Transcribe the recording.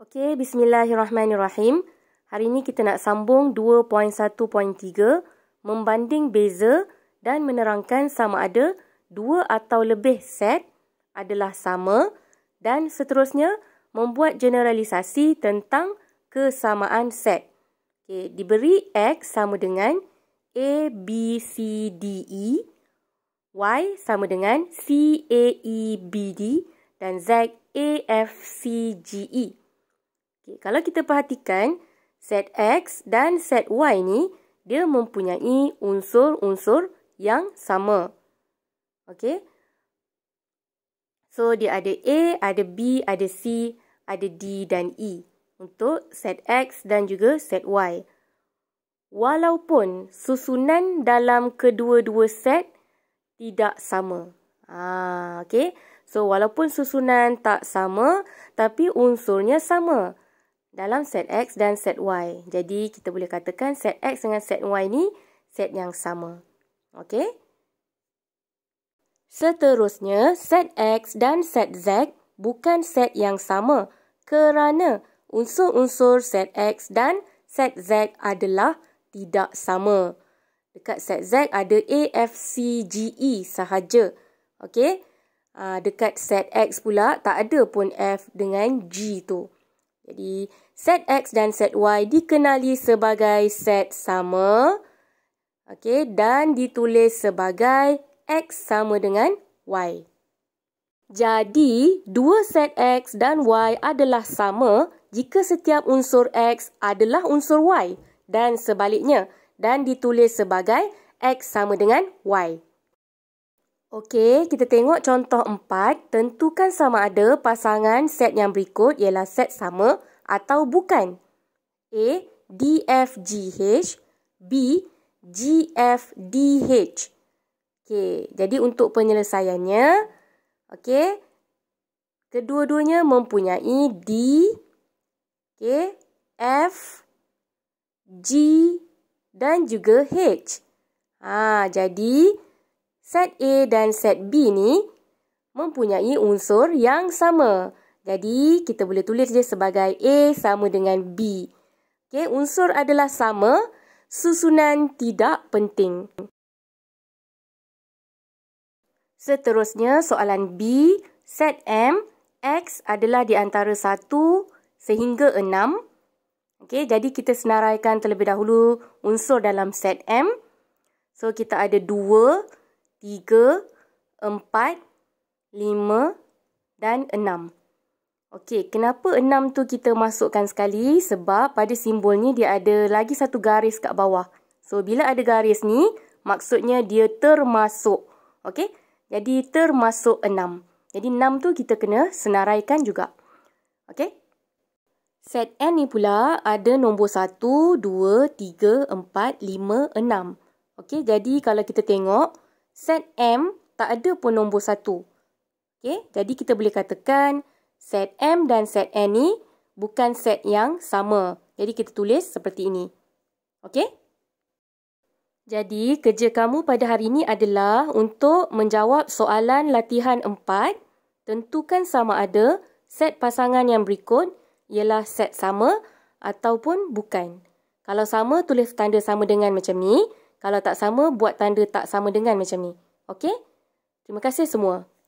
Okey, bismillahirrahmanirrahim. Hari ini kita nak sambung 2.1.3 membanding beza dan menerangkan sama ada dua atau lebih set adalah sama dan seterusnya membuat generalisasi tentang kesamaan set. Okey, diberi x sama dengan a b c d e, y sama dengan c a e b d dan z a f c g e. Okay, kalau kita perhatikan set X dan set Y ni, dia mempunyai unsur-unsur yang sama. Okay. So, dia ada A, ada B, ada C, ada D dan E untuk set X dan juga set Y. Walaupun susunan dalam kedua-dua set tidak sama. Ah, ha, okay. So, walaupun susunan tak sama, tapi unsurnya sama dalam set X dan set Y. Jadi kita boleh katakan set X dengan set Y ni set yang sama. Okey? Seterusnya, set X dan set Z bukan set yang sama kerana unsur-unsur set X dan set Z adalah tidak sama. Dekat set Z ada A, F, C, G, E sahaja. Okey? Ah, dekat set X pula tak ada pun F dengan G tu. Jadi set X dan set Y dikenali sebagai set sama. Okey, dan ditulis sebagai X sama dengan Y. Jadi, dua set X dan Y adalah sama jika setiap unsur X adalah unsur Y dan sebaliknya dan ditulis sebagai X sama dengan Y. Okey, kita tengok contoh 4. Tentukan sama ada pasangan set yang berikut ialah set sama atau bukan. A. D, F, G, H. B. G, F, D, H. Okey, jadi untuk penyelesaiannya, okey, kedua-duanya mempunyai D, okay, F, G dan juga H. Ah, jadi, set A dan set B ni mempunyai unsur yang sama. Jadi, kita boleh tulis dia sebagai A sama dengan B. Okay, unsur adalah sama, susunan tidak penting. Seterusnya, soalan B, set M, X adalah di antara 1 sehingga 6. Okay, jadi kita senaraikan terlebih dahulu unsur dalam set M. So, kita ada 2, tiga, empat, lima dan enam. Okey, kenapa enam tu kita masukkan sekali? Sebab pada simbol ni dia ada lagi satu garis kat bawah. So, bila ada garis ni, maksudnya dia termasuk. Okey, jadi termasuk enam. Jadi, enam tu kita kena senaraikan juga. Okey. Set N ni pula ada nombor 1, 2, 3, 4, 5, 6. Okey, jadi kalau kita tengok, set M tak ada pun nombor satu. Okay? Jadi kita boleh katakan set M dan set N ni bukan set yang sama. Jadi kita tulis seperti ini. Okay? Jadi kerja kamu pada hari ini adalah untuk menjawab soalan latihan 4. Tentukan sama ada set pasangan yang berikut ialah set sama ataupun bukan. Kalau sama, tulis tanda sama dengan macam ni. Kalau tak sama, buat tanda tak sama dengan macam ni. Okey? Terima kasih semua.